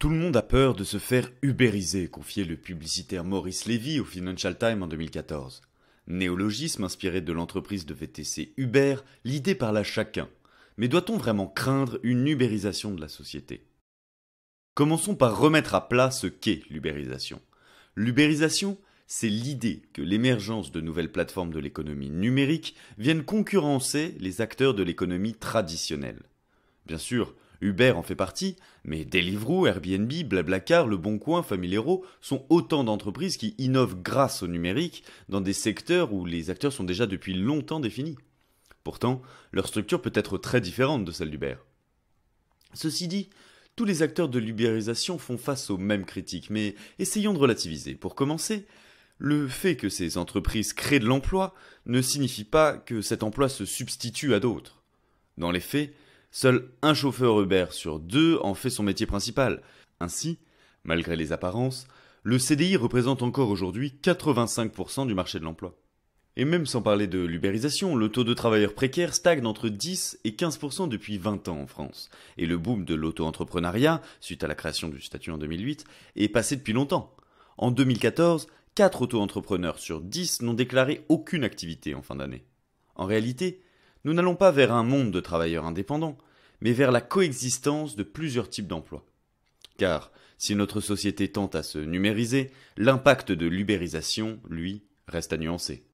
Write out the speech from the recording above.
Tout le monde a peur de se faire ubériser, confiait le publicitaire Maurice Lévy au Financial Times en 2014. Néologisme inspiré de l'entreprise de VTC Uber, l'idée parle à chacun. Mais doit-on vraiment craindre une ubérisation de la société Commençons par remettre à plat ce qu'est l'ubérisation. L'ubérisation, c'est l'idée que l'émergence de nouvelles plateformes de l'économie numérique viennent concurrencer les acteurs de l'économie traditionnelle. Bien sûr, Uber en fait partie, mais Deliveroo, Airbnb, Blablacar, Le Bon Coin, Familero sont autant d'entreprises qui innovent grâce au numérique dans des secteurs où les acteurs sont déjà depuis longtemps définis. Pourtant, leur structure peut être très différente de celle d'Uber. Ceci dit, tous les acteurs de l'ubérisation font face aux mêmes critiques, mais essayons de relativiser. Pour commencer, le fait que ces entreprises créent de l'emploi ne signifie pas que cet emploi se substitue à d'autres. Dans les faits, Seul un chauffeur Uber sur deux en fait son métier principal. Ainsi, malgré les apparences, le CDI représente encore aujourd'hui 85% du marché de l'emploi. Et même sans parler de l'ubérisation, le taux de travailleurs précaires stagne entre 10 et 15% depuis 20 ans en France. Et le boom de l'auto-entrepreneuriat, suite à la création du statut en 2008, est passé depuis longtemps. En 2014, 4 auto-entrepreneurs sur 10 n'ont déclaré aucune activité en fin d'année. En réalité, nous n'allons pas vers un monde de travailleurs indépendants, mais vers la coexistence de plusieurs types d'emplois. Car si notre société tend à se numériser, l'impact de l'ubérisation, lui, reste à nuancer.